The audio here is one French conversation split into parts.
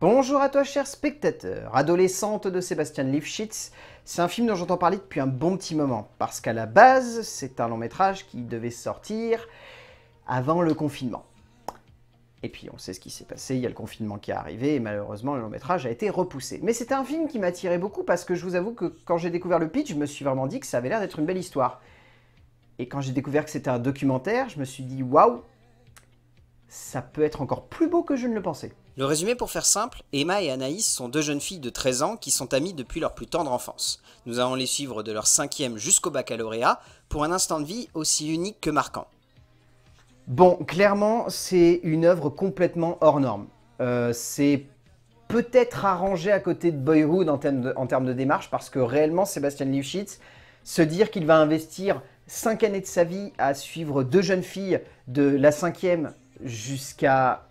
Bonjour à toi cher spectateur, adolescente de Sébastien Lifshitz, c'est un film dont j'entends parler depuis un bon petit moment, parce qu'à la base, c'est un long métrage qui devait sortir avant le confinement. Et puis on sait ce qui s'est passé, il y a le confinement qui est arrivé, et malheureusement le long métrage a été repoussé. Mais c'était un film qui m'attirait beaucoup parce que je vous avoue que quand j'ai découvert le pitch, je me suis vraiment dit que ça avait l'air d'être une belle histoire. Et quand j'ai découvert que c'était un documentaire, je me suis dit waouh, ça peut être encore plus beau que je ne le pensais. Le résumé pour faire simple, Emma et Anaïs sont deux jeunes filles de 13 ans qui sont amies depuis leur plus tendre enfance. Nous allons les suivre de leur cinquième jusqu'au baccalauréat pour un instant de vie aussi unique que marquant. Bon, clairement, c'est une œuvre complètement hors norme. Euh, c'est peut-être arrangé à côté de Boyhood en termes de, en démarche parce que réellement, Sébastien Lifshitz, se dire qu'il va investir 5 années de sa vie à suivre deux jeunes filles de la cinquième jusqu'à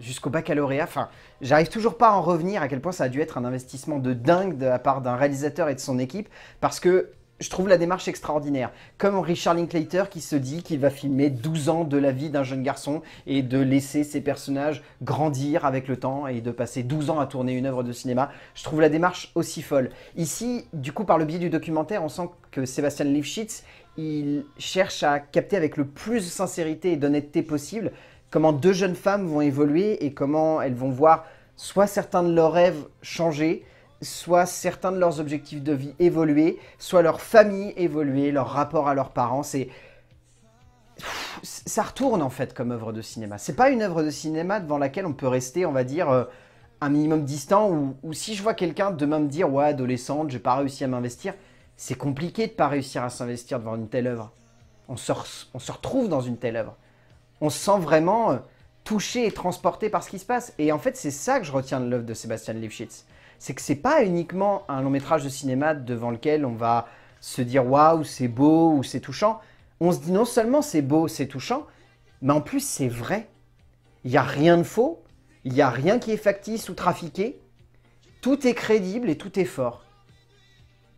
jusqu'au baccalauréat. Enfin, j'arrive toujours pas à en revenir à quel point ça a dû être un investissement de dingue de la part d'un réalisateur et de son équipe, parce que je trouve la démarche extraordinaire. Comme Richard Linklater qui se dit qu'il va filmer 12 ans de la vie d'un jeune garçon et de laisser ses personnages grandir avec le temps et de passer 12 ans à tourner une œuvre de cinéma, je trouve la démarche aussi folle. Ici, du coup, par le biais du documentaire, on sent que Sébastien Lifshitz il cherche à capter avec le plus de sincérité et d'honnêteté possible comment deux jeunes femmes vont évoluer et comment elles vont voir soit certains de leurs rêves changer, soit certains de leurs objectifs de vie évoluer, soit leur famille évoluer, leur rapport à leurs parents. C'est ça retourne en fait comme œuvre de cinéma. C'est pas une œuvre de cinéma devant laquelle on peut rester, on va dire, euh, un minimum distant. Ou, si je vois quelqu'un demain me dire ouais adolescente, j'ai pas réussi à m'investir, c'est compliqué de ne pas réussir à s'investir devant une telle œuvre. On se, retrouve dans une telle œuvre. On se sent vraiment euh, touché et transporté par ce qui se passe. Et en fait, c'est ça que je retiens de l'œuvre de Sébastien Lifshitz. C'est que c'est pas uniquement un long métrage de cinéma devant lequel on va se dire waouh, c'est beau ou c'est touchant. On se dit non seulement c'est beau, c'est touchant, mais en plus c'est vrai. Il n'y a rien de faux, il n'y a rien qui est factice ou trafiqué. Tout est crédible et tout est fort.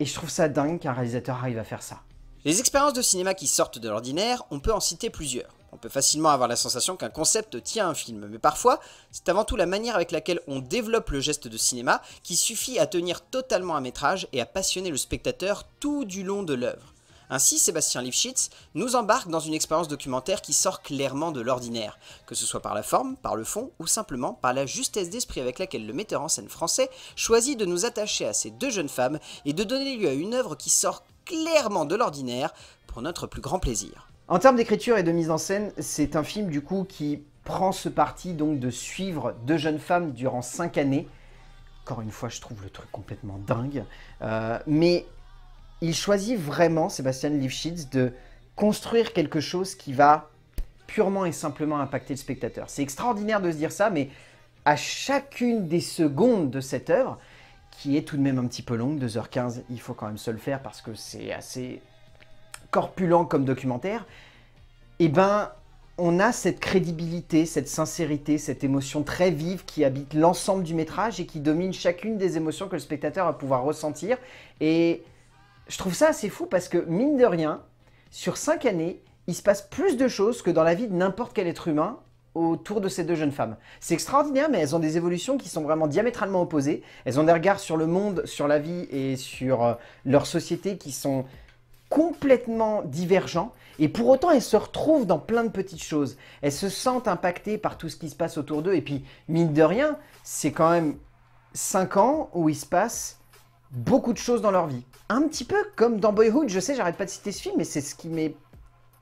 Et je trouve ça dingue qu'un réalisateur arrive à faire ça. Les expériences de cinéma qui sortent de l'ordinaire, on peut en citer plusieurs. On peut facilement avoir la sensation qu'un concept tient un film, mais parfois, c'est avant tout la manière avec laquelle on développe le geste de cinéma qui suffit à tenir totalement un métrage et à passionner le spectateur tout du long de l'œuvre. Ainsi, Sébastien Lifshitz nous embarque dans une expérience documentaire qui sort clairement de l'ordinaire, que ce soit par la forme, par le fond ou simplement par la justesse d'esprit avec laquelle le metteur en scène français choisit de nous attacher à ces deux jeunes femmes et de donner lieu à une œuvre qui sort clairement de l'ordinaire pour notre plus grand plaisir. En termes d'écriture et de mise en scène, c'est un film du coup qui prend ce parti donc de suivre deux jeunes femmes durant cinq années. Encore une fois, je trouve le truc complètement dingue. Euh, mais il choisit vraiment, Sébastien Lifshitz, de construire quelque chose qui va purement et simplement impacter le spectateur. C'est extraordinaire de se dire ça, mais à chacune des secondes de cette œuvre, qui est tout de même un petit peu longue, 2h15, il faut quand même se le faire parce que c'est assez corpulent comme documentaire, eh ben, on a cette crédibilité, cette sincérité, cette émotion très vive qui habite l'ensemble du métrage et qui domine chacune des émotions que le spectateur va pouvoir ressentir. Et je trouve ça assez fou parce que, mine de rien, sur cinq années, il se passe plus de choses que dans la vie de n'importe quel être humain autour de ces deux jeunes femmes. C'est extraordinaire, mais elles ont des évolutions qui sont vraiment diamétralement opposées. Elles ont des regards sur le monde, sur la vie et sur euh, leur société qui sont complètement divergents. Et pour autant, elles se retrouvent dans plein de petites choses. Elles se sentent impactées par tout ce qui se passe autour d'eux. Et puis, mine de rien, c'est quand même cinq ans où il se passe beaucoup de choses dans leur vie. Un petit peu comme dans Boyhood, je sais, j'arrête pas de citer ce film, mais c'est ce qui m'est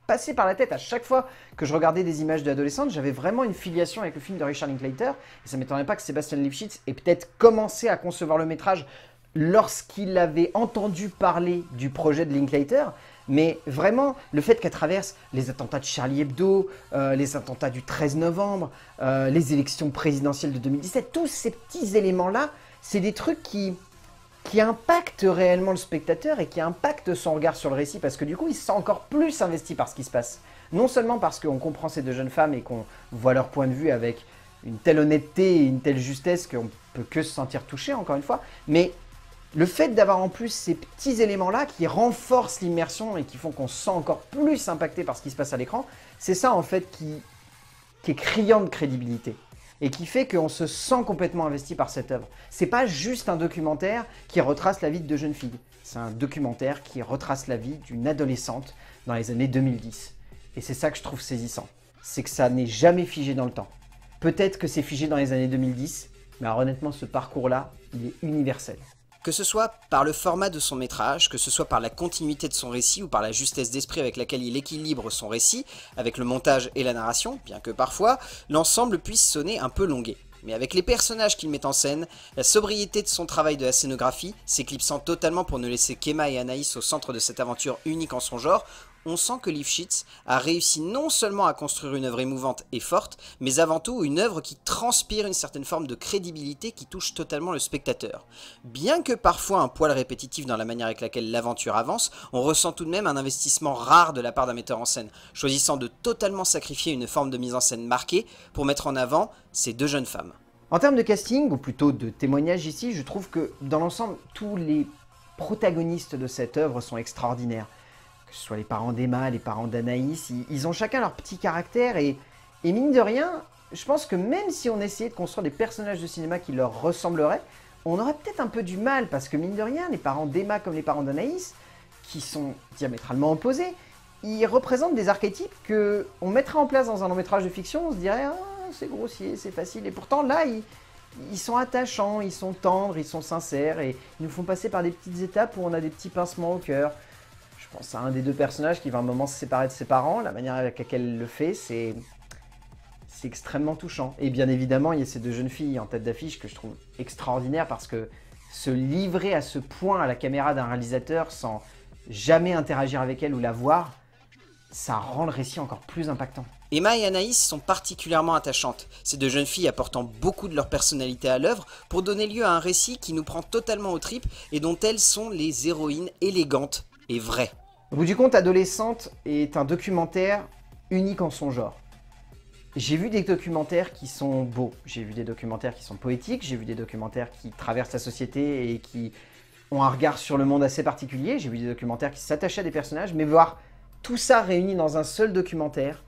passé par la tête à chaque fois que je regardais des images d'adolescentes, j'avais vraiment une filiation avec le film de Richard Linklater, et ça m'étonnerait pas que Sébastien Lipschitz ait peut-être commencé à concevoir le métrage lorsqu'il avait entendu parler du projet de Linklater, mais vraiment, le fait qu'à traverse les attentats de Charlie Hebdo, euh, les attentats du 13 novembre, euh, les élections présidentielles de 2017, tous ces petits éléments-là, c'est des trucs qui, qui impacte réellement le spectateur et qui impacte son regard sur le récit parce que du coup il se sent encore plus investi par ce qui se passe. Non seulement parce qu'on comprend ces deux jeunes femmes et qu'on voit leur point de vue avec une telle honnêteté et une telle justesse qu'on peut que se sentir touché encore une fois, mais le fait d'avoir en plus ces petits éléments-là qui renforcent l'immersion et qui font qu'on se sent encore plus impacté par ce qui se passe à l'écran, c'est ça en fait qui est criant de crédibilité et qui fait qu'on se sent complètement investi par cette œuvre. C'est pas juste un documentaire qui retrace la vie de deux jeunes filles. C'est un documentaire qui retrace la vie d'une adolescente dans les années 2010. Et c'est ça que je trouve saisissant. C'est que ça n'est jamais figé dans le temps. Peut-être que c'est figé dans les années 2010, mais honnêtement, ce parcours-là, il est universel. Que ce soit par le format de son métrage, que ce soit par la continuité de son récit ou par la justesse d'esprit avec laquelle il équilibre son récit, avec le montage et la narration, bien que parfois, l'ensemble puisse sonner un peu longué. Mais avec les personnages qu'il met en scène, la sobriété de son travail de la scénographie, s'éclipsant totalement pour ne laisser qu'Emma et Anaïs au centre de cette aventure unique en son genre, on sent que Lifshitz a réussi non seulement à construire une œuvre émouvante et forte, mais avant tout une œuvre qui transpire une certaine forme de crédibilité qui touche totalement le spectateur. Bien que parfois un poil répétitif dans la manière avec laquelle l'aventure avance, on ressent tout de même un investissement rare de la part d'un metteur en scène, choisissant de totalement sacrifier une forme de mise en scène marquée pour mettre en avant ces deux jeunes femmes. En termes de casting, ou plutôt de témoignage ici, je trouve que dans l'ensemble, tous les protagonistes de cette œuvre sont extraordinaires que ce soit les parents d'Emma, les parents d'Anaïs, ils, ont chacun leur petit caractère et, mine de rien, je pense que même si on essayait de construire des personnages de cinéma qui leur ressembleraient, on aurait peut-être un peu du mal parce que mine de rien, les parents d'Emma comme les parents d'Anaïs, qui sont diamétralement opposés, ils représentent des archétypes que on mettrait en place dans un long métrage de fiction, on se dirait ah, c'est grossier, c'est facile, et pourtant là ils, ils, sont attachants, ils sont tendres, ils sont sincères et ils nous font passer par des petites étapes où on a des petits pincements au cœur. C'est un des deux personnages qui va un moment se séparer de ses parents, la manière avec laquelle elle le fait, c'est extrêmement touchant. Et bien évidemment, il y a ces deux jeunes filles en tête d'affiche que je trouve extraordinaires parce que se livrer à ce point à la caméra d'un réalisateur sans jamais interagir avec elle ou la voir, ça rend le récit encore plus impactant. Emma et Anaïs sont particulièrement attachantes, ces deux jeunes filles apportant beaucoup de leur personnalité à l'œuvre pour donner lieu à un récit qui nous prend totalement aux tripes et dont elles sont les héroïnes élégantes et vraies. Au bout du compte, Adolescente est un documentaire unique en son genre. J'ai vu des documentaires qui sont beaux, j'ai vu des documentaires qui sont poétiques, j'ai vu des documentaires qui traversent la société et qui ont un regard sur le monde assez particulier, j'ai vu des documentaires qui s'attachaient à des personnages, mais voir tout ça réuni dans un seul documentaire,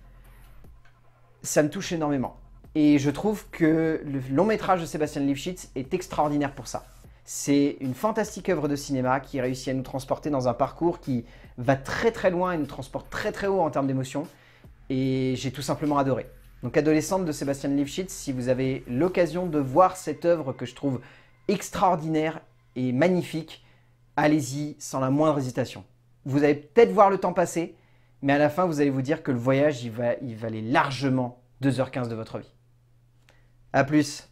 ça me touche énormément. Et je trouve que le long métrage de Sébastien Lifshitz est extraordinaire pour ça. C'est une fantastique œuvre de cinéma qui réussit à nous transporter dans un parcours qui va très très loin et nous transporte très très haut en termes d'émotion. Et j'ai tout simplement adoré. Donc Adolescente de Sébastien Lifshitz, si vous avez l'occasion de voir cette œuvre que je trouve extraordinaire et magnifique, allez-y sans la moindre hésitation. Vous allez peut-être voir le temps passer, mais à la fin vous allez vous dire que le voyage il, va, il valait largement 2h15 de votre vie. A plus